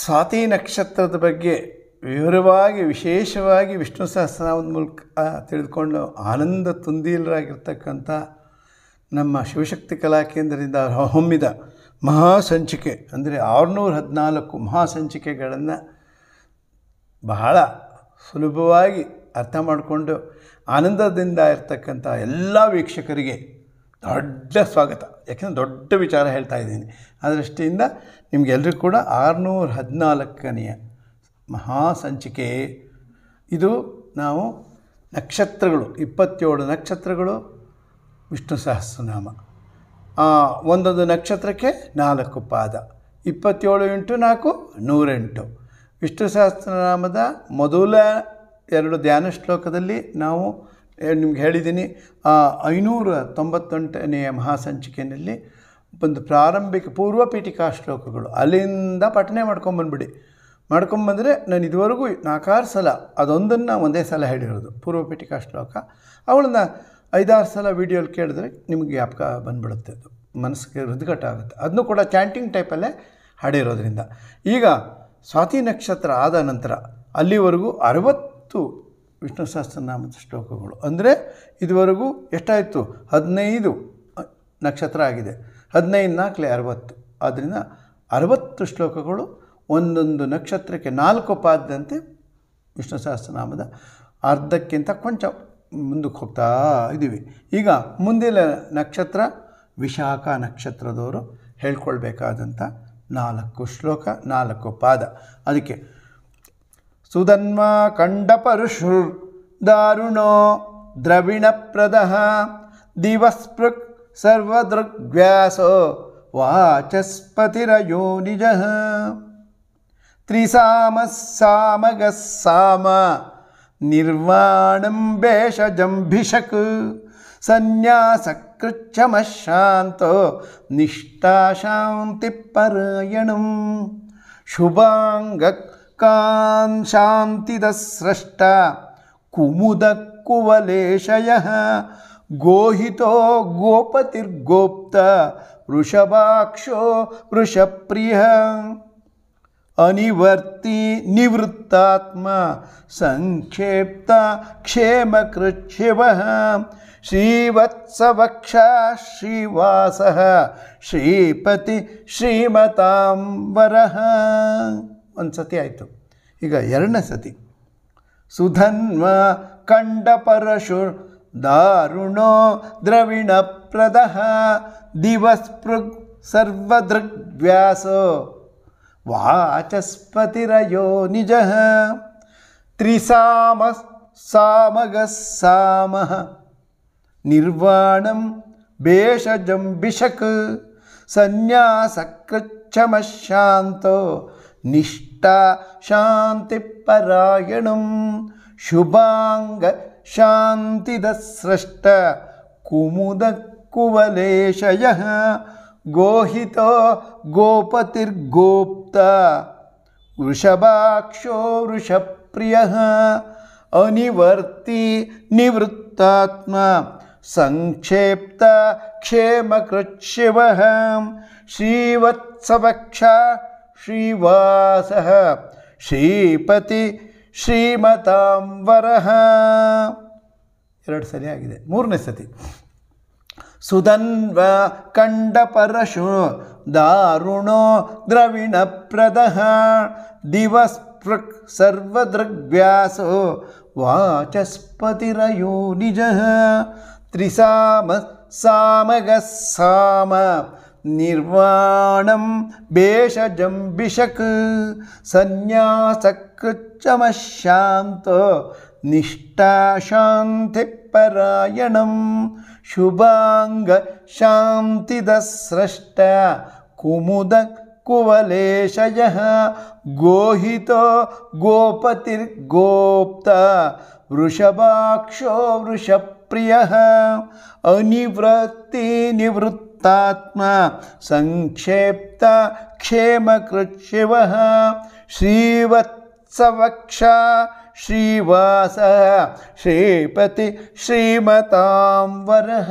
ಸ್ವಾತಿ ನಕ್ಷತ್ರದ ಬಗ್ಗೆ ವಿವರವಾಗಿ ವಿಶೇಷವಾಗಿ ವಿಷ್ಣು ಸಹಸ್ರನಾಮದ ಮೂಲಕ ತಿಳಿದುಕೊಂಡು ಆನಂದ ತುಂದಿಲರಾಗಿರ್ತಕ್ಕಂಥ ನಮ್ಮ ಶಿವಶಕ್ತಿ ಕಲಾ ಕೇಂದ್ರದಿಂದ ಹೊಮ್ಮಿದ ಮಹಾಸಂಚಿಕೆ ಅಂದರೆ ಆರುನೂರ ಹದಿನಾಲ್ಕು ಮಹಾಸಂಚಿಕೆಗಳನ್ನು ಬಹಳ ಸುಲಭವಾಗಿ ಅರ್ಥ ಮಾಡಿಕೊಂಡು ಆನಂದದಿಂದ ಇರ್ತಕ್ಕಂಥ ಎಲ್ಲ ವೀಕ್ಷಕರಿಗೆ ದೊಡ್ಡ ಸ್ವಾಗತ ಯಾಕೆಂದರೆ ದೊಡ್ಡ ವಿಚಾರ ಹೇಳ್ತಾ ಇದ್ದೀನಿ ಆ ದೃಷ್ಟಿಯಿಂದ ನಿಮಗೆಲ್ಲರಿಗೂ ಕೂಡ ಆರುನೂರ ಹದಿನಾಲ್ಕನೆಯ ಮಹಾಸಂಚಿಕೆ ಇದು ನಾವು ನಕ್ಷತ್ರಗಳು ಇಪ್ಪತ್ತೇಳು ನಕ್ಷತ್ರಗಳು ವಿಷ್ಣು ಸಹಸ್ರನಾಮ ಒಂದೊಂದು ನಕ್ಷತ್ರಕ್ಕೆ ನಾಲ್ಕು ಪಾದ ಇಪ್ಪತ್ತೇಳು ಎಂಟು ನಾಲ್ಕು ನೂರೆಂಟು ವಿಷ್ಣು ಸಹಸ್ರನಾಮದ ಮೊದಲ ಎರಡು ಧ್ಯಾನ ಶ್ಲೋಕದಲ್ಲಿ ನಾವು ನಿಮ್ಗೆ ಹೇಳಿದ್ದೀನಿ ಐನೂರ ತೊಂಬತ್ತೆಂಟನೆಯ ಮಹಾಸಂಚಿಕೆಯಲ್ಲಿ ಒಂದು ಪ್ರಾರಂಭಿಕ ಪೂರ್ವ ಪೀಠಿಕಾ ಶ್ಲೋಕಗಳು ಅಲ್ಲಿಂದ ಪಠನೆ ಮಾಡ್ಕೊಂಬಂದ್ಬಿಡಿ ಮಾಡ್ಕೊಂಬಂದರೆ ನಾನು ಇದುವರೆಗೂ ನಾಲ್ಕಾರು ಸಲ ಅದೊಂದನ್ನು ಒಂದೇ ಸಲ ಹೇಳಿರೋದು ಪೂರ್ವ ಪೀಠಿಕಾ ಶ್ಲೋಕ ಅವಳನ್ನ ಐದಾರು ಸಲ ವೀಡಿಯೋಲಿ ಕೇಳಿದ್ರೆ ನಿಮಗೆ ಜ್ಞಾಪಕ ಬಂದ್ಬಿಡುತ್ತೆ ಅದು ಮನಸ್ಸಿಗೆ ಹೃದಗಟ ಆಗುತ್ತೆ ಅದನ್ನು ಕೂಡ ಚಾಂಟಿಂಗ್ ಟೈಪಲ್ಲೇ ಹಾಡಿರೋದ್ರಿಂದ ಈಗ ಸ್ವಾತಿ ನಕ್ಷತ್ರ ಆದ ನಂತರ ಅಲ್ಲಿವರೆಗೂ ಅರವತ್ತು ವಿಷ್ಣು ನಾಮದ ಶ್ಲೋಕಗಳು ಅಂದರೆ ಇದುವರೆಗೂ ಎಷ್ಟಾಯಿತು ಹದಿನೈದು ನಕ್ಷತ್ರ ಆಗಿದೆ ಹದಿನೈದು ನಾಲ್ಕಲೆ ಅರವತ್ತು ಆದ್ದರಿಂದ ಅರವತ್ತು ಶ್ಲೋಕಗಳು ಒಂದೊಂದು ನಕ್ಷತ್ರಕ್ಕೆ ನಾಲ್ಕು ಪಾದದಂತೆ ವಿಷ್ಣು ಸಹಸ್ರನಾಮದ ಅರ್ಧಕ್ಕಿಂತ ಕೊಂಚ ಮುಂದಕ್ಕೆ ಹೋಗ್ತಾ ಇದ್ದೀವಿ ಈಗ ಮುಂದಿನ ನಕ್ಷತ್ರ ವಿಶಾಖ ನಕ್ಷತ್ರದವರು ಹೇಳ್ಕೊಳ್ಬೇಕಾದಂಥ ನಾಲ್ಕು ಶ್ಲೋಕ ನಾಲ್ಕು ಪಾದ ಅದಕ್ಕೆ ಸುಧನ್ಮ ಕಂಡ ದಾರುಣೋ ದ್ರವಿಣ ಪ್ರದಃ ದಿವಸ್ಪೃಕ್ सर्वदृग्व्यासो वाचस्पतिरयोनिजः सामगः साम निर्वाणम्बेषजम्भिषक् संन्यासकृच्छमशान्तो निष्ठा शान्तिपरायणं शुभाङ्गकान् शान्तिदस्रष्टा कुमुदकुवलेशयः गोहितो गोपतिर्गोप्त वृषभाक्षो वृषप्रियः अनिवर्ति निवृत्तात्मा सङ्क्षेप्ता क्षेमकृच्छिवः श्रीवत्सवक्षा श्रीवासः श्रीपति श्रीमताम्बरः सति आयतु इरसति सुधन्व कण्डपरशु दारुणो द्रविणप्रदः दिवस्पृग् सर्वदृग्व्यासो व्यासो वाचस्पतिरयो निजः त्रिसामः सामगः सामः निर्वाणं वेषजम्बिषक् संन्यासकृच्छमश्शान्तो निष्ठा शान्तिपरायणं शुभाङ्ग शान्तिदस्रष्ट कुमुदकुवलेशयः गोहितो गोपतिर्गोप्ता वृषभाक्षो वृषप्रियः अनिवर्ति निवृत्तात्मा सङ्क्षेप्तः श्रीवत्सवक्षा श्रीवासः श्रीपति श्रीमतां श्रीमताम्बरः ए सति आगते मूरने सति सुन्वकण्डपरशु दारुणो द्रविणप्रदः दिवस्पृक् सर्वदृग् व्यासो वाचस्पतिरयूनिजः त्रिसाम सामगस् साम निर्वाणं वेषजम्बिषक् संन्यासकृचमश्शान्तो निष्ठा निष्ठाशान्तिपरायणं शुभाङ्गशान्तिदस्रष्ट कुमुदकुवलेशयः गोहितो गोपतिर्गोप्त वृषभाक्षो वृषप्रियः अनिवृत्तिनिवृत्ति ಸಂಕ್ಷಿಪ್ತಾತ್ಮ ಸಂಕ್ಷೇಪ್ತ ಕ್ಷೇಮಕೃತ್ಶಿವ ಶ್ರೀವತ್ಸವಕ್ಷ ಶ್ರೀವಾಸ ಶ್ರೀಪತಿ ಶ್ರೀಮತಾಂಬರಃ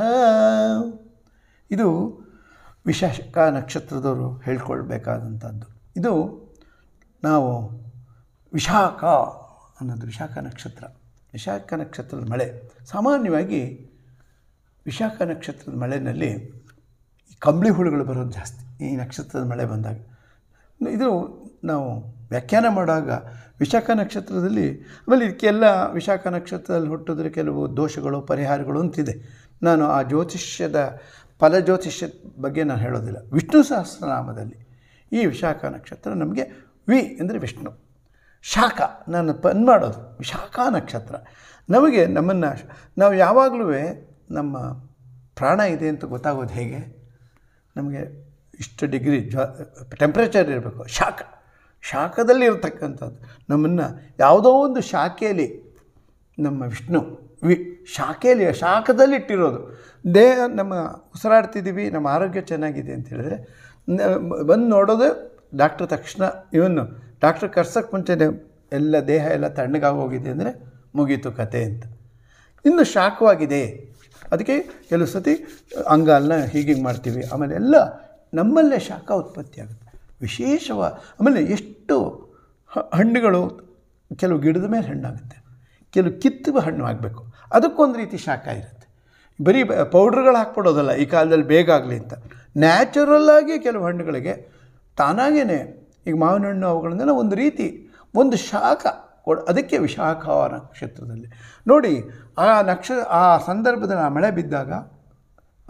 ಇದು ವಿಶಾಖ ನಕ್ಷತ್ರದವರು ಹೇಳ್ಕೊಳ್ಬೇಕಾದಂಥದ್ದು ಇದು ನಾವು ವಿಶಾಖ ಅನ್ನೋದು ವಿಶಾಖ ನಕ್ಷತ್ರ ವಿಶಾಖ ನಕ್ಷತ್ರದ ಮಳೆ ಸಾಮಾನ್ಯವಾಗಿ ವಿಶಾಖ ನಕ್ಷತ್ರದ ಮಳೆಯಲ್ಲಿ ಕಂಬಳಿ ಹುಳುಗಳು ಬರೋದು ಜಾಸ್ತಿ ಈ ನಕ್ಷತ್ರದ ಮಳೆ ಬಂದಾಗ ಇದು ನಾವು ವ್ಯಾಖ್ಯಾನ ಮಾಡುವಾಗ ವಿಶಾಖ ನಕ್ಷತ್ರದಲ್ಲಿ ಆಮೇಲೆ ಇದಕ್ಕೆಲ್ಲ ವಿಶಾಖ ನಕ್ಷತ್ರದಲ್ಲಿ ಹುಟ್ಟಿದ್ರೆ ಕೆಲವು ದೋಷಗಳು ಪರಿಹಾರಗಳು ಅಂತಿದೆ ನಾನು ಆ ಜ್ಯೋತಿಷ್ಯದ ಫಲ ಜ್ಯೋತಿಷ್ಯದ ಬಗ್ಗೆ ನಾನು ಹೇಳೋದಿಲ್ಲ ವಿಷ್ಣು ಸಹಸ್ರನಾಮದಲ್ಲಿ ಈ ವಿಶಾಖ ನಕ್ಷತ್ರ ನಮಗೆ ವಿ ಅಂದರೆ ವಿಷ್ಣು ಶಾಖ ನಾನು ಪನ್ ಮಾಡೋದು ವಿಶಾಖ ನಕ್ಷತ್ರ ನಮಗೆ ನಮ್ಮನ್ನು ನಾವು ಯಾವಾಗಲೂ ನಮ್ಮ ಪ್ರಾಣ ಇದೆ ಅಂತ ಗೊತ್ತಾಗೋದು ಹೇಗೆ ನಮಗೆ ಇಷ್ಟು ಡಿಗ್ರಿ ಜ್ವ ಟೆಂಪ್ರೇಚರ್ ಇರಬೇಕು ಶಾಖ ಶಾಖದಲ್ಲಿ ಇರತಕ್ಕಂಥದ್ದು ನಮ್ಮನ್ನು ಯಾವುದೋ ಒಂದು ಶಾಖೆಯಲ್ಲಿ ನಮ್ಮ ವಿಷ್ಣು ವಿ ಶಾಖೆಯಲ್ಲಿ ಶಾಖದಲ್ಲಿ ಇಟ್ಟಿರೋದು ದೇಹ ನಮ್ಮ ಉಸಿರಾಡ್ತಿದ್ದೀವಿ ನಮ್ಮ ಆರೋಗ್ಯ ಚೆನ್ನಾಗಿದೆ ಅಂತ ಹೇಳಿದ್ರೆ ಬಂದು ನೋಡೋದು ಡಾಕ್ಟ್ರ್ ತಕ್ಷಣ ಇವನು ಡಾಕ್ಟ್ರ್ ಕರ್ಸೋಕ್ಕೆ ಮುಂಚೆ ಎಲ್ಲ ದೇಹ ಎಲ್ಲ ಹೋಗಿದೆ ಅಂದರೆ ಮುಗೀತು ಕತೆ ಅಂತ ಇನ್ನು ಶಾಖವಾಗಿದೆ ಅದಕ್ಕೆ ಕೆಲವು ಸತಿ ಅಂಗಾಲನ್ನ ಹೀಗೆ ಮಾಡ್ತೀವಿ ಆಮೇಲೆ ಎಲ್ಲ ನಮ್ಮಲ್ಲೇ ಶಾಖ ಉತ್ಪತ್ತಿ ಆಗುತ್ತೆ ವಿಶೇಷವ ಆಮೇಲೆ ಎಷ್ಟು ಹಣ್ಣುಗಳು ಕೆಲವು ಗಿಡದ ಮೇಲೆ ಹಣ್ಣಾಗುತ್ತೆ ಕೆಲವು ಕಿತ್ತುವ ಹಣ್ಣು ಆಗಬೇಕು ಅದಕ್ಕೊಂದು ರೀತಿ ಶಾಖ ಇರುತ್ತೆ ಬರೀ ಪೌಡ್ರ್ಗಳು ಹಾಕ್ಬಿಡೋದಲ್ಲ ಈ ಕಾಲದಲ್ಲಿ ಬೇಗ ಆಗಲಿ ಅಂತ ನ್ಯಾಚುರಲ್ಲಾಗಿ ಕೆಲವು ಹಣ್ಣುಗಳಿಗೆ ತಾನಾಗೇ ಈಗ ಮಾವಿನ ಹಣ್ಣು ಅವುಗಳನ್ನೆಲ್ಲ ಒಂದು ರೀತಿ ಒಂದು ಶಾಖ ಕೊಡು ಅದಕ್ಕೆ ವಿಶಾಖ ನಕ್ಷತ್ರದಲ್ಲಿ ನೋಡಿ ಆ ನಕ್ಷ ಆ ಸಂದರ್ಭದಲ್ಲಿ ಆ ಮಳೆ ಬಿದ್ದಾಗ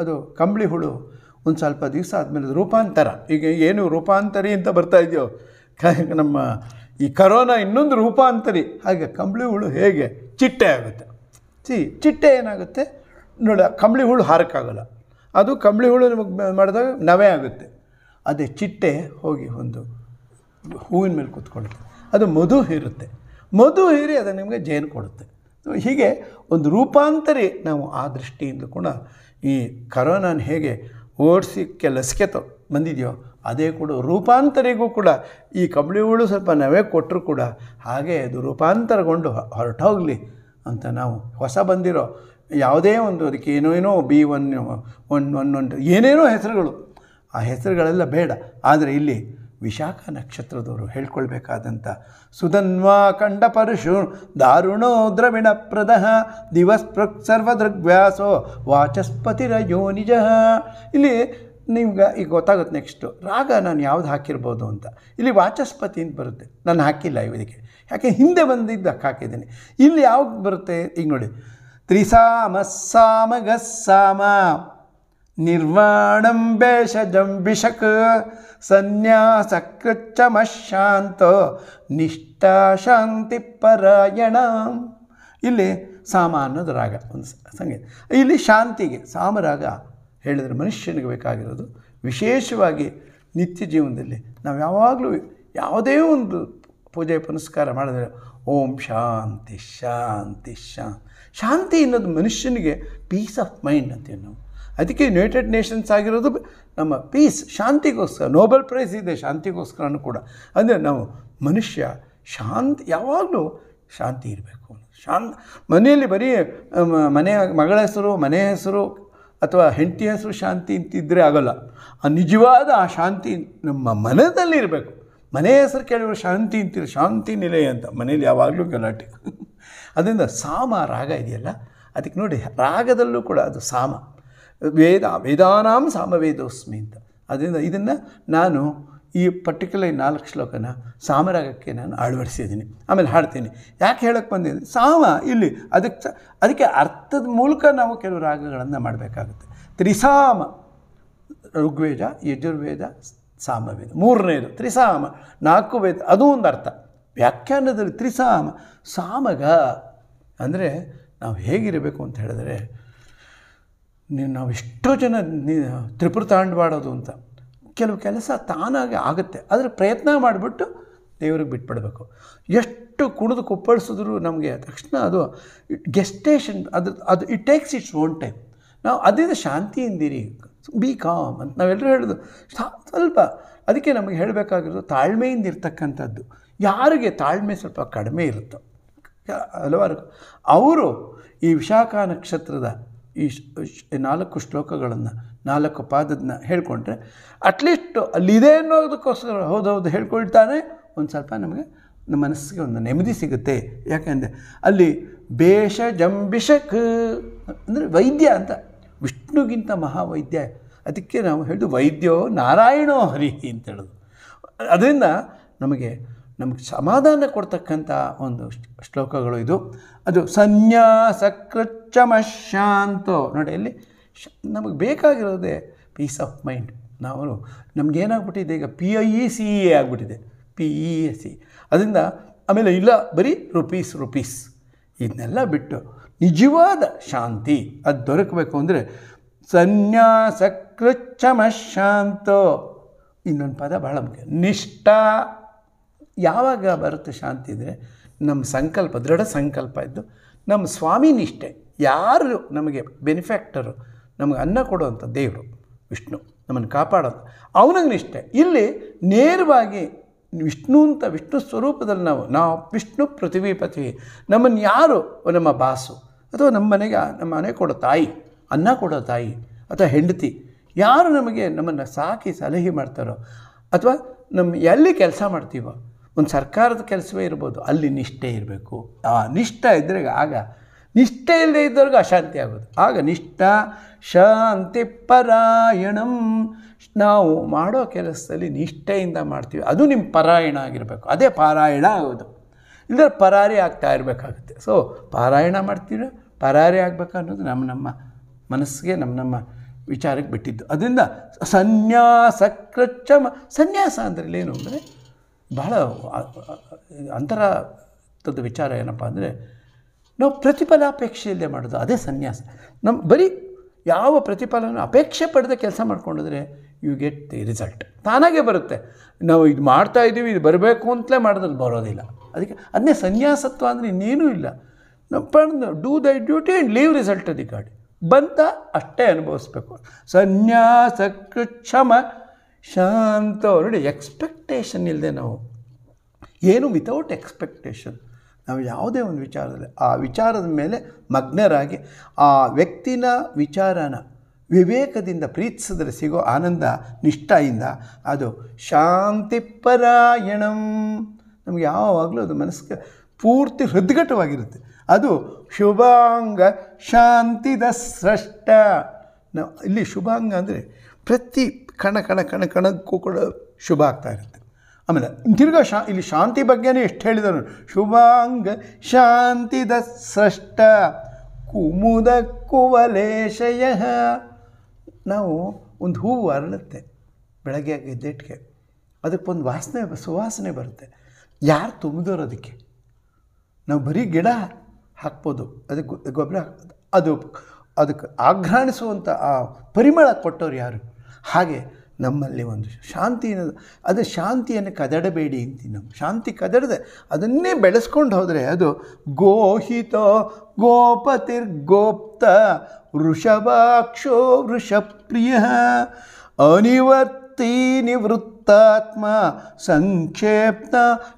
ಅದು ಕಂಬಳಿ ಹುಳು ಒಂದು ಸ್ವಲ್ಪ ದಿವಸ ಆದಮೇಲೆ ರೂಪಾಂತರ ಈಗ ಏನು ರೂಪಾಂತರಿ ಅಂತ ಬರ್ತಾ ಇದೆಯೋ ನಮ್ಮ ಈ ಕರೋನಾ ಇನ್ನೊಂದು ರೂಪಾಂತರಿ ಹಾಗೆ ಕಂಬಳಿ ಹುಳು ಹೇಗೆ ಚಿಟ್ಟೆ ಆಗುತ್ತೆ ಸಿ ಚಿಟ್ಟೆ ಏನಾಗುತ್ತೆ ನೋಡಿ ಕಂಬಳಿ ಹುಳು ಹಾರಕ್ಕಾಗಲ್ಲ ಅದು ಕಂಬಳಿ ಹುಳು ನಮಗೆ ಮಾಡಿದಾಗ ನವೆ ಆಗುತ್ತೆ ಅದೇ ಚಿಟ್ಟೆ ಹೋಗಿ ಒಂದು ಹೂವಿನ ಮೇಲೆ ಕೂತ್ಕೊಳ್ಳುತ್ತೆ ಅದು ಮಧು ಇರುತ್ತೆ ಮಧು ಹೀರಿ ಅದು ನಿಮಗೆ ಜೇನು ಕೊಡುತ್ತೆ ಹೀಗೆ ಒಂದು ರೂಪಾಂತರಿ ನಾವು ಆ ದೃಷ್ಟಿಯಿಂದ ಕೂಡ ಈ ಕರೋನಾನ ಹೇಗೆ ಓಡಿಸಿಕ್ಕೆ ತೊ ಬಂದಿದೆಯೋ ಅದೇ ಕೂಡ ರೂಪಾಂತರಿಗೂ ಕೂಡ ಈ ಕಂಬಳಿ ಹುಳು ಸ್ವಲ್ಪ ನಾವೇ ಕೊಟ್ಟರು ಕೂಡ ಹಾಗೆ ಅದು ರೂಪಾಂತರಗೊಂಡು ಹೊರಟೋಗಲಿ ಅಂತ ನಾವು ಹೊಸ ಬಂದಿರೋ ಯಾವುದೇ ಒಂದು ಅದಕ್ಕೆ ಏನೋ B one one one one ಏನೇನೋ ಹೆಸರುಗಳು ಆ ಹೆಸರುಗಳೆಲ್ಲ ಬೇಡ ಆದರೆ ಇಲ್ಲಿ ವಿಶಾಖ ನಕ್ಷತ್ರದವರು ಹೇಳ್ಕೊಳ್ಬೇಕಾದಂಥ ಸುಧನ್ವಾ ಕಂಡ ಪರಶು ದಾರುಣೋ ದ್ರವಿಣ ಪ್ರದಹ ದಿವಸ್ ಪ್ರಕ್ ಸರ್ವದೃಗ್ವ್ಯಾಸೋ ವಾಚಸ್ಪತಿರ ನಿಜಃ ಇಲ್ಲಿ ನಿಮ್ಗೆ ಈಗ ಗೊತ್ತಾಗುತ್ತೆ ನೆಕ್ಸ್ಟು ರಾಗ ನಾನು ಯಾವ್ದು ಹಾಕಿರ್ಬೋದು ಅಂತ ಇಲ್ಲಿ ವಾಚಸ್ಪತಿ ಅಂತ ಬರುತ್ತೆ ನಾನು ಹಾಕಿಲ್ಲ ಇದಕ್ಕೆ ಯಾಕೆ ಹಿಂದೆ ಬಂದಿದ್ದಕ್ಕೆ ಹಾಕಿದ್ದೀನಿ ಇಲ್ಲಿ ಯಾವ್ದು ಬರುತ್ತೆ ಈಗ ನೋಡಿ ತ್ರಿಸಾಮ ಸಾಮ ಗಸ್ಸಾಮ ನಿರ್ವಾಣಂಬೇಷಜಂಬಿಷಕ್ ಸನ್ಯಾಸಕೃಚ್ಚಮಶಾಂತ ನಿಷ್ಠಾ ಶಾಂತಿ ಪರಾಯಣ ಇಲ್ಲಿ ಸಾಮ ಅನ್ನೋದು ರಾಗ ಒಂದು ಸಂಗೀತ ಇಲ್ಲಿ ಶಾಂತಿಗೆ ಸಾಮರಾಗ ಹೇಳಿದರೆ ಮನುಷ್ಯನಿಗೆ ಬೇಕಾಗಿರೋದು ವಿಶೇಷವಾಗಿ ನಿತ್ಯ ಜೀವನದಲ್ಲಿ ನಾವು ಯಾವಾಗಲೂ ಯಾವುದೇ ಒಂದು ಪೂಜೆ ಪುನಸ್ಕಾರ ಮಾಡಿದ್ರೆ ಓಂ ಶಾಂತಿ ಶಾಂತಿ ಶಾಂತಿ ಶಾಂತಿ ಅನ್ನೋದು ಮನುಷ್ಯನಿಗೆ ಪೀಸ್ ಆಫ್ ಮೈಂಡ್ ಅಂತೀವಿ ನಾವು ಅದಕ್ಕೆ ಯುನೈಟೆಡ್ ನೇಷನ್ಸ್ ಆಗಿರೋದು ನಮ್ಮ ಪೀಸ್ ಶಾಂತಿಗೋಸ್ಕರ ನೋಬೆಲ್ ಪ್ರೈಸ್ ಇದೆ ಶಾಂತಿಗೋಸ್ಕರನೂ ಕೂಡ ಅಂದರೆ ನಾವು ಮನುಷ್ಯ ಶಾಂತಿ ಯಾವಾಗಲೂ ಶಾಂತಿ ಇರಬೇಕು ಶಾಂತ ಮನೆಯಲ್ಲಿ ಬರೀ ಮನೆಯ ಮಗಳ ಹೆಸರು ಮನೆ ಹೆಸರು ಅಥವಾ ಹೆಂಡತಿ ಹೆಸರು ಶಾಂತಿ ಅಂತಿದ್ದರೆ ಆಗೋಲ್ಲ ಆ ನಿಜವಾದ ಆ ಶಾಂತಿ ನಮ್ಮ ಮನದಲ್ಲಿ ಇರಬೇಕು ಮನೆ ಹೆಸರು ಕೇಳಿರೋ ಶಾಂತಿ ಅಂತಿರು ಶಾಂತಿ ನಿಲಯ ಅಂತ ಮನೆಯಲ್ಲಿ ಯಾವಾಗಲೂ ಗಲಾಟೆ ಅದರಿಂದ ಸಾಮ ರಾಗ ಇದೆಯಲ್ಲ ಅದಕ್ಕೆ ನೋಡಿ ರಾಗದಲ್ಲೂ ಕೂಡ ಅದು ಸಾಮ ವೇದ ವೇದಾನಾಂ ಸಾಮವೇದೋಸ್ಮಿ ಅಂತ ಅದರಿಂದ ಇದನ್ನು ನಾನು ಈ ಪರ್ಟಿಕ್ಯುಲರ್ ನಾಲ್ಕು ಶ್ಲೋಕನ ಸಾಮರಾಗಕ್ಕೆ ನಾನು ಅಳವಡಿಸಿದ್ದೀನಿ ಆಮೇಲೆ ಹಾಡ್ತೀನಿ ಯಾಕೆ ಹೇಳಕ್ಕೆ ಬಂದಿದ್ದೀನಿ ಸಾಮ ಇಲ್ಲಿ ಅದಕ್ಕೆ ಅದಕ್ಕೆ ಅರ್ಥದ ಮೂಲಕ ನಾವು ಕೆಲವು ರಾಗಗಳನ್ನು ಮಾಡಬೇಕಾಗುತ್ತೆ ತ್ರಿಸಾಮ ಋಗ್ವೇದ ಯಜುರ್ವೇದ ಸಾಮವೇದ ಮೂರನೇದು ತ್ರಿಸಾಮ ನಾಲ್ಕು ವೇದ ಅದು ಒಂದು ಅರ್ಥ ವ್ಯಾಖ್ಯಾನದಲ್ಲಿ ತ್ರಿಸಾಮ ಸಾಮಗ ಅಂದರೆ ನಾವು ಹೇಗಿರಬೇಕು ಅಂತ ಹೇಳಿದ್ರೆ ನಾವು ಎಷ್ಟೋ ಜನ ತ್ರಿಪುರ ತಾಂಡ್ಬಾಡೋದು ಅಂತ ಕೆಲವು ಕೆಲಸ ತಾನಾಗೆ ಆಗುತ್ತೆ ಆದರೆ ಪ್ರಯತ್ನ ಮಾಡಿಬಿಟ್ಟು ದೇವ್ರಿಗೆ ಬಿಟ್ಬಿಡಬೇಕು ಎಷ್ಟು ಕುಣಿದು ಕುಪ್ಪಳಿಸಿದ್ರು ನಮಗೆ ತಕ್ಷಣ ಅದು ಗೆಸ್ಟೇಷನ್ ಅದು ಅದು it takes its own time ನಾವು ಅದರಿಂದ ಶಾಂತಿಯಿಂದಿರಿ ಬಿ ಕಾಮ್ ಅಂತ ನಾವೆಲ್ಲರೂ ಹೇಳೋದು ಸ್ವಲ್ಪ ಅದಕ್ಕೆ ನಮಗೆ ಹೇಳಬೇಕಾಗಿರೋದು ತಾಳ್ಮೆಯಿಂದ ಇರ್ತಕ್ಕಂಥದ್ದು ಯಾರಿಗೆ ತಾಳ್ಮೆ ಸ್ವಲ್ಪ ಕಡಿಮೆ ಇರುತ್ತೋ ಹಲವಾರು ಅವರು ಈ ವಿಶಾಖ ನಕ್ಷತ್ರದ ಈ ನಾಲ್ಕು ಶ್ಲೋಕಗಳನ್ನು ನಾಲ್ಕು ಪಾದದನ್ನ ಹೇಳ್ಕೊಂಡ್ರೆ ಅಟ್ಲೀಸ್ಟ್ ಅಲ್ಲಿದೆ ಅನ್ನೋದಕ್ಕೋಸ್ಕರ ಹೌದು ಹೇಳ್ಕೊಳ್ತಾನೆ ಒಂದು ಸ್ವಲ್ಪ ನಮಗೆ ನಮ್ಮ ಮನಸ್ಸಿಗೆ ಒಂದು ನೆಮ್ಮದಿ ಸಿಗುತ್ತೆ ಯಾಕೆಂದರೆ ಅಲ್ಲಿ ಬೇಷ ಜಂಬಿಷಕ್ ಅಂದರೆ ವೈದ್ಯ ಅಂತ ವಿಷ್ಣುಗಿಂತ ಮಹಾವೈದ್ಯ ಅದಕ್ಕೆ ನಾವು ಹೇಳಿದ್ದು ವೈದ್ಯೋ ನಾರಾಯಣೋ ಹರಿ ಅಂತ ಹೇಳೋದು ಅದರಿಂದ ನಮಗೆ ನಮಗೆ ಸಮಾಧಾನ ಕೊಡ್ತಕ್ಕಂಥ ಒಂದು ಶ್ಲೋಕಗಳು ಇದು ಅದು ಸನ್ಯಾಸ ಶಾಂತೋ ನೋಡಿ ಇಲ್ಲಿ ನಮಗೆ ಬೇಕಾಗಿರೋದೇ ಪೀಸ್ ಆಫ್ ಮೈಂಡ್ ನಾವು ನಮಗೇನಾಗ್ಬಿಟ್ಟಿದೆ ಈಗ P I E e C A e ಆಗಿಬಿಟ್ಟಿದೆ P E e A C ಅದರಿಂದ ಆಮೇಲೆ ಇಲ್ಲ ಬರೀ ರುಪೀಸ್ ರುಪೀಸ್ ಇದನ್ನೆಲ್ಲ ಬಿಟ್ಟು ನಿಜವಾದ ಶಾಂತಿ ಅದು ದೊರಕಬೇಕು ಅಂದರೆ ಸನ್ಯಾಸ ಶಾಂತೋ ಇನ್ನೊಂದು ಪದ ಬಹಳ ಮುಖ್ಯ ನಿಷ್ಠಾ ಯಾವಾಗ ಬರುತ್ತೆ ಶಾಂತಿ ಅಂದರೆ ನಮ್ಮ ಸಂಕಲ್ಪ ದೃಢ ಸಂಕಲ್ಪ ಇದ್ದು ನಮ್ಮ ಸ್ವಾಮಿ ನಿಷ್ಠೆ ಯಾರು ನಮಗೆ ಬೆನಿಫ್ಯಾಕ್ಟರು ನಮಗೆ ಅನ್ನ ಕೊಡುವಂಥ ದೇವರು ವಿಷ್ಣು ನಮ್ಮನ್ನು ಕಾಪಾಡೋದು ಅವನಿಗೆ ನಿಷ್ಠೆ ಇಲ್ಲಿ ನೇರವಾಗಿ ವಿಷ್ಣು ಅಂತ ವಿಷ್ಣು ಸ್ವರೂಪದಲ್ಲಿ ನಾವು ನಾವು ವಿಷ್ಣು ಪೃಥ್ವಿ ನಮ್ಮನ್ನು ಯಾರು ನಮ್ಮ ಬಾಸು ಅಥವಾ ನಮ್ಮ ಮನೆಗೆ ನಮ್ಮ ಮನೆ ಕೊಡೋ ತಾಯಿ ಅನ್ನ ಕೊಡೋ ತಾಯಿ ಅಥವಾ ಹೆಂಡತಿ ಯಾರು ನಮಗೆ ನಮ್ಮನ್ನು ಸಾಕಿ ಸಲಹೆ ಮಾಡ್ತಾರೋ ಅಥವಾ ನಮ್ಮ ಎಲ್ಲಿ ಕೆಲಸ ಮಾಡ್ತೀವೋ ಒಂದು ಸರ್ಕಾರದ ಕೆಲಸವೇ ಇರ್ಬೋದು ಅಲ್ಲಿ ನಿಷ್ಠೆ ಇರಬೇಕು ಆ ನಿಷ್ಠ ಇದ್ದರೆ ಆಗ ನಿಷ್ಠೆ ಇಲ್ಲದೆ ಇದ್ದವ್ರಿಗೆ ಅಶಾಂತಿ ಆಗೋದು ಆಗ ನಿಷ್ಠ ಶಾಂತಿ ಪರಾಯಣಂ ನಾವು ಮಾಡೋ ಕೆಲಸದಲ್ಲಿ ನಿಷ್ಠೆಯಿಂದ ಮಾಡ್ತೀವಿ ಅದು ನಿಮ್ಮ ಪರಾಯಣ ಆಗಿರಬೇಕು ಅದೇ ಪಾರಾಯಣ ಆಗೋದು ಇಲ್ಲದ್ರೆ ಪರಾರಿ ಆಗ್ತಾ ಇರಬೇಕಾಗುತ್ತೆ ಸೊ ಪಾರಾಯಣ ಮಾಡ್ತೀವಿ ಪರಾರಿ ಆಗಬೇಕು ಅನ್ನೋದು ನಮ್ಮ ನಮ್ಮ ಮನಸ್ಸಿಗೆ ನಮ್ಮ ನಮ್ಮ ವಿಚಾರಕ್ಕೆ ಬಿಟ್ಟಿದ್ದು ಅದರಿಂದ ಸನ್ಯಾಸ ಕೃಚ್ಛಮ ಸನ್ಯಾಸ ಅಂದ್ರೆ ಏನು ಅಂದರೆ ಬಹಳ ಅಂತರ ತದ ವಿಚಾರ ಏನಪ್ಪ ಅಂದರೆ ನಾವು ಪ್ರತಿಫಲಾಪೇಕ್ಷೆಯಲ್ಲೇ ಮಾಡೋದು ಅದೇ ಸನ್ಯಾಸ ನಮ್ಮ ಬರೀ ಯಾವ ಪ್ರತಿಫಲನ ಅಪೇಕ್ಷೆ ಪಡೆದ ಕೆಲಸ ಮಾಡ್ಕೊಂಡಿದ್ರೆ ಯು ಗೆಟ್ ದಿ ರಿಸಲ್ಟ್ ತಾನಾಗೇ ಬರುತ್ತೆ ನಾವು ಇದು ಮಾಡ್ತಾ ಇದ್ದೀವಿ ಇದು ಬರಬೇಕು ಅಂತಲೇ ಮಾಡೋದ್ರಲ್ಲಿ ಬರೋದಿಲ್ಲ ಅದಕ್ಕೆ ಅದನ್ನೇ ಸನ್ಯಾಸತ್ವ ಅಂದರೆ ಇನ್ನೇನೂ ಇಲ್ಲ ನಾವು ಪಡೆದು ಡೂ ದೈ ಡ್ಯೂಟಿ ಆ್ಯಂಡ್ ಲೀವ್ ರಿಸಲ್ಟ್ ಗಾಡಿ ಬಂತ ಅಷ್ಟೇ ಅನುಭವಿಸ್ಬೇಕು ಸನ್ಯಾಸ ಕ್ಷಮ ಶಾಂತ ನೋಡಿ ಎಕ್ಸ್ಪೆಕ್ಟೇಷನ್ ಇಲ್ಲದೆ ನಾವು ಏನು ವಿತೌಟ್ ಎಕ್ಸ್ಪೆಕ್ಟೇಷನ್ ನಾವು ಯಾವುದೇ ಒಂದು ವಿಚಾರದಲ್ಲಿ ಆ ವಿಚಾರದ ಮೇಲೆ ಮಗ್ನರಾಗಿ ಆ ವ್ಯಕ್ತಿನ ವಿಚಾರನ ವಿವೇಕದಿಂದ ಪ್ರೀತಿಸಿದ್ರೆ ಸಿಗೋ ಆನಂದ ನಿಷ್ಠೆಯಿಂದ ಅದು ಶಾಂತಿ ಪರಾಯಣಂ ನಮಗೆ ಯಾವಾಗಲೂ ಅದು ಮನಸ್ಸಿಗೆ ಪೂರ್ತಿ ಹೃದ್ಗಟವಾಗಿರುತ್ತೆ ಅದು ಶುಭಾಂಗ ಶಾಂತಿದ ಸೃಷ್ಟ ನಾವು ಇಲ್ಲಿ ಶುಭಾಂಗ ಅಂದರೆ ಪ್ರತಿ ಕಣ ಕಣ ಕಣ ಕಣಕ್ಕೂ ಕೂಡ ಶುಭ ಆಗ್ತಾ ಇರುತ್ತೆ ಆಮೇಲೆ ತಿರ್ಗಾ ಶಾ ಇಲ್ಲಿ ಶಾಂತಿ ಬಗ್ಗೆನೇ ಎಷ್ಟು ಹೇಳಿದರು ಶುಭಾಂಗ ಶಾಂತಿದ ಸೃಷ್ಟ ಕುಮುದ ಕುವಲೇಶಯ ನಾವು ಒಂದು ಹೂವು ಅರಳುತ್ತೆ ಬೆಳಗ್ಗೆ ಗೆದ್ದೆಟ್ಗೆ ಅದಕ್ಕೊಂದು ವಾಸನೆ ಸುವಾಸನೆ ಬರುತ್ತೆ ಯಾರು ತುಂಬಿದೋರು ಅದಕ್ಕೆ ನಾವು ಬರೀ ಗಿಡ ಹಾಕ್ಬೋದು ಅದಕ್ಕೆ ಗೊಬ್ಬರ ಅದು ಅದಕ್ಕೆ ಆಘ್ರಾಣಿಸುವಂಥ ಆ ಪರಿಮಳ ಕೊಟ್ಟವ್ರು ಯಾರು ಹಾಗೆ ನಮ್ಮಲ್ಲಿ ಒಂದು ಶಾಂತಿ ಅದು ಶಾಂತಿಯನ್ನು ಕದಡಬೇಡಿ ಅಂತೀನಿ ನಮ್ಮ ಶಾಂತಿ ಕದಡದೆ ಅದನ್ನೇ ಬೆಳೆಸ್ಕೊಂಡು ಹೋದರೆ ಅದು ಗೋಹಿತೋ ಗೋಪತಿರ್ಗೋಪ್ತ ವೃಷಭಾಕ್ಷೋ ವೃಷಪ್ರಿಯ ಅನಿವರ್ತಿ ನಿವೃತ್ತಾತ್ಮ ಸಂಕ್ಷೇಪ್ತ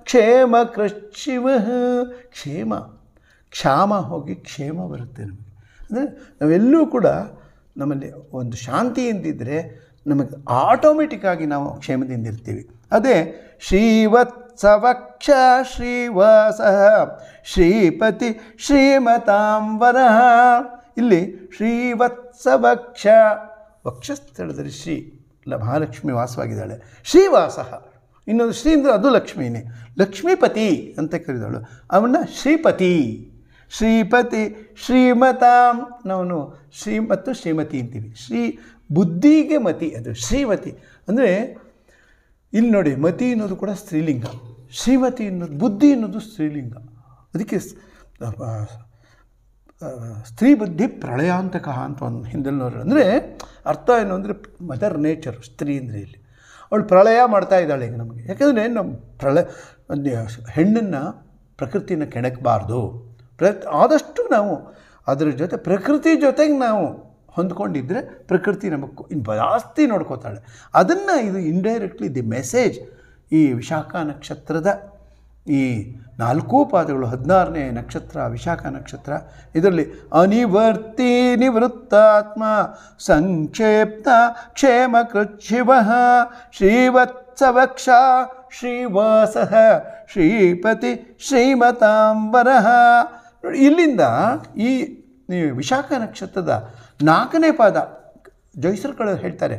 ಕ್ಷೇಮ ಕೃಶಿವ ಕ್ಷೇಮ ಕ್ಷಾಮ ಹೋಗಿ ಕ್ಷೇಮ ಬರುತ್ತೆ ನಮಗೆ ಅಂದರೆ ನಾವೆಲ್ಲೂ ಕೂಡ ನಮ್ಮಲ್ಲಿ ಒಂದು ಶಾಂತಿ ಎಂದಿದ್ದರೆ ನಮಗೆ ಆಟೋಮೆಟಿಕ್ಕಾಗಿ ನಾವು ಕ್ಷೇಮದಿಂದ ಇರ್ತೀವಿ ಅದೇ ಶ್ರೀವತ್ಸವಕ್ಷ ಶ್ರೀವಾಸ ಶ್ರೀಪತಿ ಶ್ರೀಮತಾಂಬರ ಇಲ್ಲಿ ಶ್ರೀವತ್ಸವಕ್ಷ ವಕ್ಷಸ್ಥಳದಲ್ಲಿ ಶ್ರೀ ಮಹಾಲಕ್ಷ್ಮಿ ವಾಸವಾಗಿದ್ದಾಳೆ ಶ್ರೀವಾಸ ಇನ್ನೊಂದು ಶ್ರೀ ಅಂದರೆ ಅದು ಲಕ್ಷ್ಮೀನೇ ಲಕ್ಷ್ಮೀಪತಿ ಅಂತ ಕರೆದವಳು ಅವನ್ನ ಶ್ರೀಪತಿ ಶ್ರೀಪತಿ ಶ್ರೀಮತಾಂ ನಾವು ಶ್ರೀ ಮತ್ತು ಶ್ರೀಮತಿ ಅಂತೀವಿ ಶ್ರೀ ಬುದ್ಧಿಗೆ ಮತಿ ಅದು ಶ್ರೀಮತಿ ಅಂದರೆ ಇಲ್ಲಿ ನೋಡಿ ಮತಿ ಅನ್ನೋದು ಕೂಡ ಸ್ತ್ರೀಲಿಂಗ ಶ್ರೀಮತಿ ಅನ್ನೋದು ಬುದ್ಧಿ ಅನ್ನೋದು ಸ್ತ್ರೀಲಿಂಗ ಅದಕ್ಕೆ ಸ್ತ್ರೀ ಬುದ್ಧಿ ಪ್ರಳಯಾಂತಕ ಅಂತ ಒಂದು ಹಿಂದೆಲ್ನವ್ರು ಅಂದರೆ ಅರ್ಥ ಏನು ಅಂದರೆ ಮದರ್ ನೇಚರ್ ಸ್ತ್ರೀ ಅಂದರೆ ಇಲ್ಲಿ ಅವಳು ಪ್ರಳಯ ಮಾಡ್ತಾ ಇದ್ದಾಳೆ ಈಗ ನಮಗೆ ಯಾಕಂದರೆ ನಮ್ಮ ಪ್ರಳಯ ಹೆಣ್ಣನ್ನು ಪ್ರಕೃತಿನ ಕೆಣಕಬಾರ್ದು ಪ್ರ ಆದಷ್ಟು ನಾವು ಅದರ ಜೊತೆ ಪ್ರಕೃತಿ ಜೊತೆಗೆ ನಾವು ಹೊಂದ್ಕೊಂಡಿದ್ದರೆ ಪ್ರಕೃತಿ ನಮಗೆ ಇನ್ನು ಜಾಸ್ತಿ ನೋಡ್ಕೋತಾಳೆ ಅದನ್ನು ಇದು ಇಂಡೈರೆಕ್ಟ್ಲಿ ದಿ ಮೆಸೇಜ್ ಈ ವಿಶಾಖ ನಕ್ಷತ್ರದ ಈ ನಾಲ್ಕೂ ಪಾದಗಳು ಹದಿನಾರನೇ ನಕ್ಷತ್ರ ವಿಶಾಖ ನಕ್ಷತ್ರ ಇದರಲ್ಲಿ ಅನಿವರ್ತಿ ನಿವೃತ್ತಾತ್ಮ ಸಂಕ್ಷೇಪ್ತ ಕ್ಷೇಮ ಕೃಚ್ಛಿವ ಶ್ರೀವತ್ಸವಕ್ಷ ಶ್ರೀವಾಸ ಶ್ರೀಪತಿ ಶ್ರೀಮತಾಂಬರ ಇಲ್ಲಿಂದ ಈ ವಿಶಾಖ ನಕ್ಷತ್ರದ ನಾಲ್ಕನೇ ಪಾದ ಜೈಸರ್ಗಳು ಹೇಳ್ತಾರೆ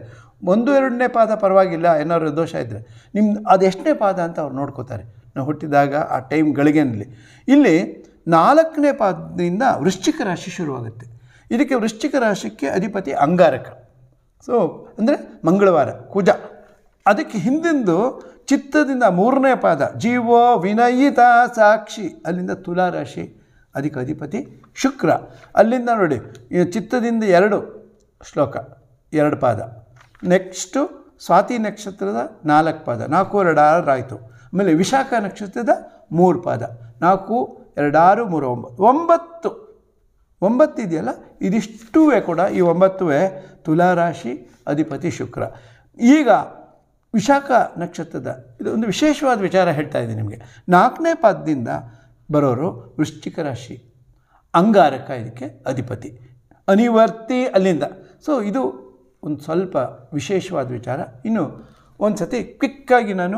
ಒಂದು ಎರಡನೇ ಪಾದ ಪರವಾಗಿಲ್ಲ ಏನಾದ್ರು ದೋಷ ಇದ್ದರೆ ನಿಮ್ಮ ಎಷ್ಟನೇ ಪಾದ ಅಂತ ಅವ್ರು ನೋಡ್ಕೋತಾರೆ ನಾವು ಹುಟ್ಟಿದಾಗ ಆ ಟೈಮ್ ಗಳಿಗೆನಲ್ಲಿ ಇಲ್ಲಿ ನಾಲ್ಕನೇ ಪಾದದಿಂದ ವೃಶ್ಚಿಕ ರಾಶಿ ಶುರುವಾಗುತ್ತೆ ಇದಕ್ಕೆ ವೃಶ್ಚಿಕ ರಾಶಿಗೆ ಅಧಿಪತಿ ಅಂಗಾರಕ ಸೊ ಅಂದರೆ ಮಂಗಳವಾರ ಕುಜ ಅದಕ್ಕೆ ಹಿಂದಿಂದು ಚಿತ್ತದಿಂದ ಮೂರನೇ ಪಾದ ಜೀವೋ ವಿನಯಿತ ಸಾಕ್ಷಿ ಅಲ್ಲಿಂದ ತುಲಾರಾಶಿ ಅದಕ್ಕೆ ಅಧಿಪತಿ ಶುಕ್ರ ಅಲ್ಲಿಂದ ನೋಡಿ ಚಿತ್ತದಿಂದ ಎರಡು ಶ್ಲೋಕ ಎರಡು ಪಾದ ನೆಕ್ಸ್ಟು ಸ್ವಾತಿ ನಕ್ಷತ್ರದ ನಾಲ್ಕು ಪಾದ ನಾಲ್ಕು ಎರಡಾರಾಯಿತು ಆಮೇಲೆ ವಿಶಾಖ ನಕ್ಷತ್ರದ ಮೂರು ಪಾದ ನಾಲ್ಕು ಎರಡಾರು ಮೂರು ಒಂಬತ್ತು ಒಂಬತ್ತು ಒಂಬತ್ತು ಇದೆಯಲ್ಲ ಇದಿಷ್ಟುವೇ ಕೂಡ ಈ ಒಂಬತ್ತುವೇ ತುಲಾರಾಶಿ ಅಧಿಪತಿ ಶುಕ್ರ ಈಗ ವಿಶಾಖ ನಕ್ಷತ್ರದ ಇದು ಒಂದು ವಿಶೇಷವಾದ ವಿಚಾರ ಹೇಳ್ತಾ ಇದ್ದೀನಿ ನಿಮಗೆ ನಾಲ್ಕನೇ ಪಾದದಿಂದ ಬರೋರು ವೃಶ್ಚಿಕ ರಾಶಿ ಅಂಗಾರಕ ಇದಕ್ಕೆ ಅಧಿಪತಿ ಅನಿವರ್ತಿ ಅಲ್ಲಿಂದ ಸೊ ಇದು ಒಂದು ಸ್ವಲ್ಪ ವಿಶೇಷವಾದ ವಿಚಾರ ಇನ್ನು ಒಂದು ಸತಿ ಕ್ವಿಕ್ಕಾಗಿ ನಾನು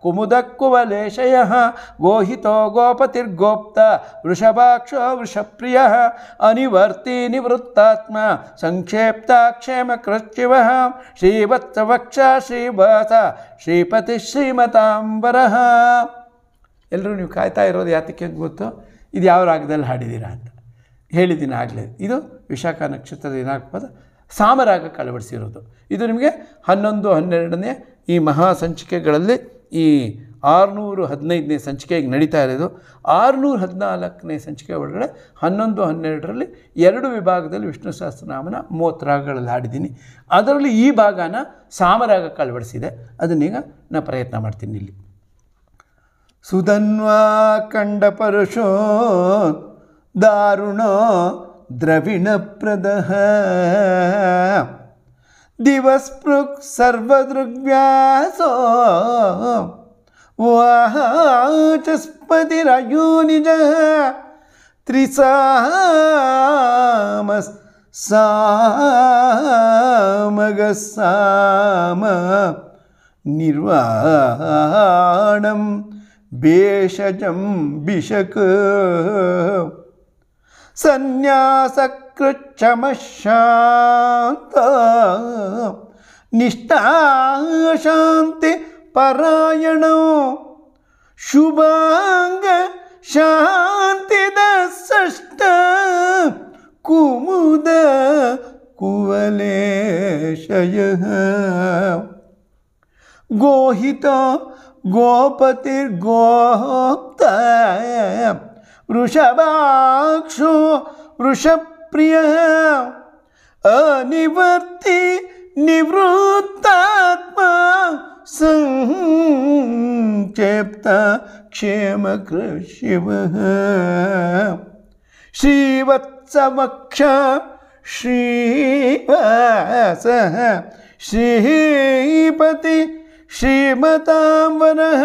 ಕುಮುದಕ್ಕುವ ಲೇಷಯ ಗೋಹಿತೋ ಗೋಪತಿರ್ಗೋಪ್ತ ವೃಷಭಾಕ್ಷೋ ವೃಷಪ್ರಿಯ ಅನಿವರ್ತಿ ನಿವೃತ್ತಾತ್ಮ ಸಂಕ್ಷೇಪ್ತ ಕ್ಷೇಮ ಕೃಶ್ಚಿವ ಶ್ರೀವತ್ಸವಕ್ಷ ಶ್ರೀವಾಸ ಶ್ರೀಪತಿ ಶ್ರೀಮತಾಂಬರ ಎಲ್ಲರೂ ನೀವು ಕಾಯ್ತಾ ಇರೋದು ಯಾತಕ್ಕೆ ಗೊತ್ತು ಇದು ಯಾವ ರಾಗದಲ್ಲಿ ಹಾಡಿದ್ದೀರಾ ಅಂತ ಹೇಳಿದ್ದೀನಿ ಆಗಲೇ ಇದು ವಿಶಾಖ ನಕ್ಷತ್ರದ ಏನಾಗ್ಬೋದು ಸಾಮರಾಗ ಅಳವಡಿಸಿರೋದು ಇದು ನಿಮಗೆ ಹನ್ನೊಂದು ಹನ್ನೆರಡನೇ ಈ ಮಹಾಸಂಚಿಕೆಗಳಲ್ಲಿ ಈ ಆರುನೂರು ಹದಿನೈದನೇ ಸಂಚಿಕೆಗೆ ನಡೀತಾ ಇರೋದು ಆರುನೂರ ಹದಿನಾಲ್ಕನೇ ಸಂಚಿಕೆ ಒಳಗಡೆ ಹನ್ನೊಂದು ಹನ್ನೆರಡರಲ್ಲಿ ಎರಡು ವಿಭಾಗದಲ್ಲಿ ವಿಷ್ಣು ಸಹಸ್ರನಾಮನ ಮೂವತ್ತು ರಾಗಗಳಲ್ಲಿ ಹಾಡಿದ್ದೀನಿ ಅದರಲ್ಲಿ ಈ ಭಾಗನ ಸಾಮರಾಗಕ್ಕೆ ಅಳವಡಿಸಿದೆ ಅದನ್ನೀಗ ನಾನು ಪ್ರಯತ್ನ ಮಾಡ್ತೀನಿ ಇಲ್ಲಿ ಸುಧನ್ವಾ ಕಂಡ ಪರಶೋ ದಾರುಣೋ ದ್ರವಿಣ ಪ್ರದಹ दिवस्पृक् सर्वदृग्व्यासो रयूनिज त्रिसामस् त्रिसामस्सामगस्साम निर्वाणं भेषजं बिशक सन्यासक शान्त निष्ठाङ्गन्ति परायणो शुभाङ्गान्ति कुमुद कुवलेशय गोहितो गोपतिर्गोक्त वृषभाक्षो वृषभ प्रियः अनिवर्ति निवृत्तात्मा सं क्षेमकृशिवः क्षेमकृश्यवः श्रीवत्समक्ष श्रीव सः श्रीपति श्रीमतां वनः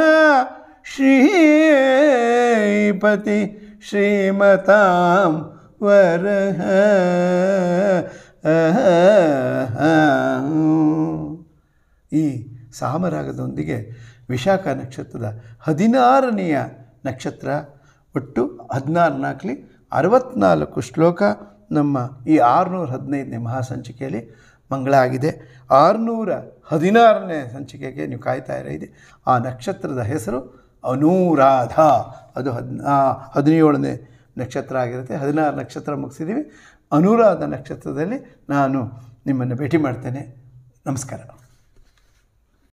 श्रीपतिः श्रीमताम् ವರಹ ಈ ಸಾಮರಾಗದೊಂದಿಗೆ ವಿಶಾಖ ನಕ್ಷತ್ರದ ಹದಿನಾರನೆಯ ನಕ್ಷತ್ರ ಒಟ್ಟು ಹದಿನಾರು ನಾಲ್ಕಲಿ ಅರವತ್ನಾಲ್ಕು ಶ್ಲೋಕ ನಮ್ಮ ಈ ಆರುನೂರ ಹದಿನೈದನೇ ಮಹಾಸಂಚಿಕೆಯಲ್ಲಿ ಮಂಗಳ ಆಗಿದೆ ಆರುನೂರ ಹದಿನಾರನೇ ಸಂಚಿಕೆಗೆ ನೀವು ಕಾಯ್ತಾ ಇದೆ ಆ ನಕ್ಷತ್ರದ ಹೆಸರು ಅನೂರಾಧ ಅದು ಹದಿನಾ ಹದಿನೇಳನೇ ನಕ್ಷತ್ರ ಆಗಿರುತ್ತೆ ಹದಿನಾರು ನಕ್ಷತ್ರ ಮುಗಿಸಿದ್ದೀವಿ ಅನುರಾಧ ನಕ್ಷತ್ರದಲ್ಲಿ ನಾನು ನಿಮ್ಮನ್ನು ಭೇಟಿ ಮಾಡ್ತೇನೆ ನಮಸ್ಕಾರ